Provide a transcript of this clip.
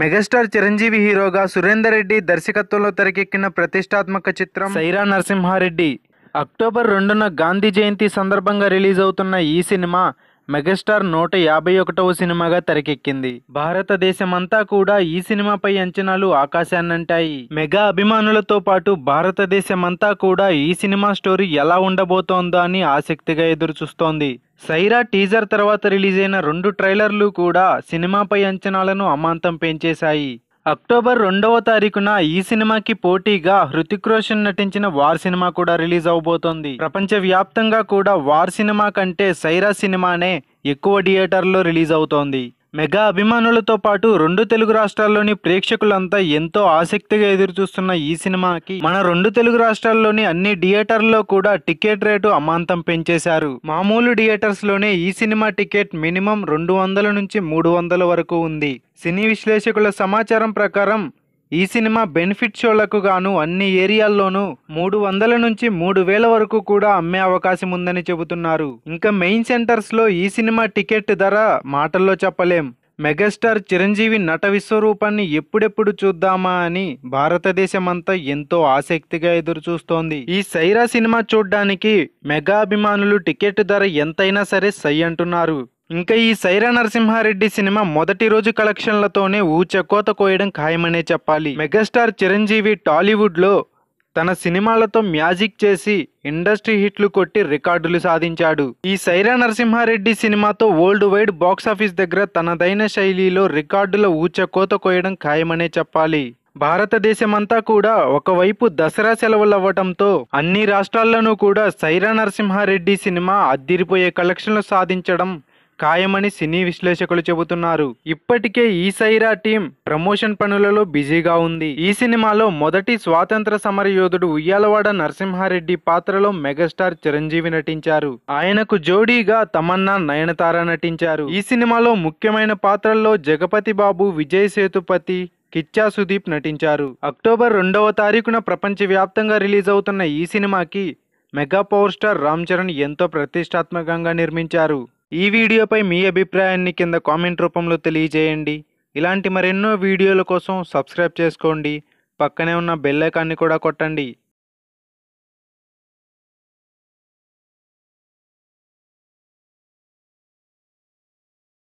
megastar Chiranjeevi హీరోగా సురేందర్ రెడ్డి దర్శకత్వంలో తెరకెక్కిన ప్రతిష్టాత్మక చిత్రం సైరా నరసింహారెడ్డి అక్టోబర్ రెండున గాంధీ జయంతి సందర్భంగా రిలీజ్ అవుతున్న ఈ సినిమా మెగాస్టార్ నూట యాభై ఒకటవ సినిమాగా తెరకెక్కింది భారతదేశమంతా కూడా ఈ సినిమాపై అంచనాలు ఆకాశాన్నంటాయి మెగా అభిమానులతో పాటు భారతదేశమంతా కూడా ఈ సినిమా స్టోరీ ఎలా ఉండబోతోందో అని ఆసక్తిగా ఎదురుచూస్తోంది సైరా టీజర్ తర్వాత రిలీజ్ అయిన రెండు ట్రైలర్లు కూడా సినిమాపై అంచనాలను అమాంతం పెంచేశాయి అక్టోబర్ రెండవ తారీఖున ఈ సినిమాకి పోటీగా హృతిక్ రోషన్ నటించిన వార్ సినిమా కూడా రిలీజ్ అవబోతోంది ప్రపంచవ్యాప్తంగా కూడా వార్ సినిమా కంటే సైరా సినిమానే ఎక్కువ థియేటర్లో రిలీజ్ అవుతోంది మెగా అభిమానులతో పాటు రెండు తెలుగు రాష్ట్రాల్లోని ప్రేక్షకులంతా ఎంతో ఆసక్తిగా ఎదురుచూస్తున్న ఈ సినిమాకి మన రెండు తెలుగు రాష్ట్రాల్లోని అన్ని థియేటర్లలో కూడా టికెట్ రేటు అమాంతం పెంచేశారు మామూలు థియేటర్స్ లోనే ఈ సినిమా టికెట్ మినిమం రెండు వందల నుంచి మూడు వందల వరకు ఉంది సినీ విశ్లేషకుల సమాచారం ప్రకారం ఈ సినిమా బెనిఫిట్ షోలకు గాను అన్ని ఏరియాల్లోనూ మూడు వందల నుంచి మూడు వేల వరకు కూడా అమ్మే అవకాశం ఉందని చెబుతున్నారు ఇంకా మెయిన్ సెంటర్స్లో ఈ సినిమా టికెట్ ధర మాటల్లో చెప్పలేం మెగాస్టార్ చిరంజీవి నట విశ్వరూపాన్ని ఎప్పుడెప్పుడు చూద్దామా అని భారతదేశమంతా ఎంతో ఆసక్తిగా ఎదురుచూస్తోంది ఈ సైరా సినిమా చూడ్డానికి మెగా అభిమానులు టికెట్ ధర ఎంతైనా సరే సై అంటున్నారు ఇంకా ఈ సైరా నరసింహారెడ్డి సినిమా మొదటి రోజు కలెక్షన్లతోనే ఊచకోత కోయడం ఖాయమనే చెప్పాలి మెగాస్టార్ చిరంజీవి టాలీవుడ్లో తన సినిమాలతో మ్యాజిక్ చేసి ఇండస్ట్రీ హిట్లు కొట్టి రికార్డులు సాధించాడు ఈ సైరా నరసింహారెడ్డి సినిమాతో వరల్డ్ వైడ్ బాక్సాఫీస్ దగ్గర తనదైన శైలిలో రికార్డుల ఊచకోత కోయడం ఖాయమనే చెప్పాలి భారతదేశమంతా కూడా ఒకవైపు దసరా సెలవులు అవ్వటంతో అన్ని రాష్ట్రాల్లోనూ కూడా సైరా నరసింహారెడ్డి సినిమా అద్దిరిపోయే కలెక్షన్లు సాధించడం ఖాయమని సినీ విశ్లేషకులు చెబుతున్నారు ఇప్పటికే ఈ సైరా టీం ప్రమోషన్ పనులలో బిజీగా ఉంది ఈ సినిమాలో మొదటి స్వాతంత్ర సమర యోధుడు ఉయ్యాలవాడ నరసింహారెడ్డి పాత్రలో మెగాస్టార్ చిరంజీవి నటించారు ఆయనకు జోడీగా తమన్నా నయనతార నటించారు ఈ సినిమాలో ముఖ్యమైన పాత్రల్లో జగపతి బాబు విజయ్ సేతుపతి కిచ్చా సుదీప్ నటించారు అక్టోబర్ రెండవ తారీఖున ప్రపంచవ్యాప్తంగా రిలీజ్ అవుతున్న ఈ సినిమాకి mega power star Ram Charan ఎంతో ప్రతిష్టాత్మకంగా నిర్మించారు ఈ వీడియోపై మీ అభిప్రాయాన్ని కింద కామెంట్ రూపంలో తెలియజేయండి ఇలాంటి మరెన్నో వీడియోల కోసం సబ్స్క్రైబ్ చేసుకోండి పక్కనే ఉన్న బెల్లైకాన్ని కూడా కొట్టండి